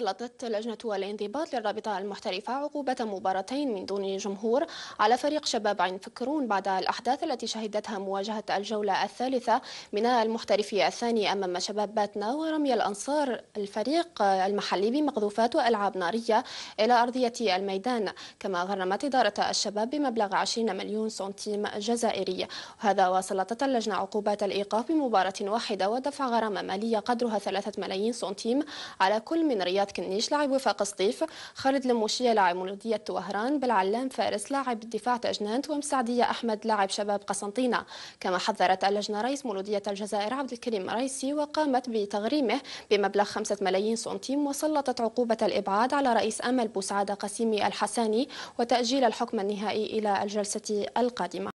سلطت لجنة الانضباط للرابطة المحترفة عقوبة مباراتين من دون جمهور على فريق شباب عين فكرون بعد الأحداث التي شهدتها مواجهة الجولة الثالثة من المحترف الثاني أمام شباب باتنا ورمي الأنصار الفريق المحلي بمقذوفات وألعاب نارية إلى أرضية الميدان كما غرمت إدارة الشباب بمبلغ 20 مليون سنتيم جزائري وهذا وسلطت اللجنة عقوبات الإيقاف بمباراة واحدة ودفع غرامة مالية قدرها 3 ملايين سنتيم على كل من رياض رياض كنيش لاعب وفاق سطيف خالد لموشية لاعب مولودية وهران بالعلام فارس لاعب دفاع تاجنانت ومسعدية أحمد لاعب شباب قسنطينة كما حذرت اللجنة رئيس مولودية الجزائر عبد الكريم رئيسي وقامت بتغريمه بمبلغ 5 ملايين سنتيم وسلطت عقوبة الإبعاد على رئيس أمل بوسعادة قسيمي الحساني وتأجيل الحكم النهائي إلى الجلسة القادمة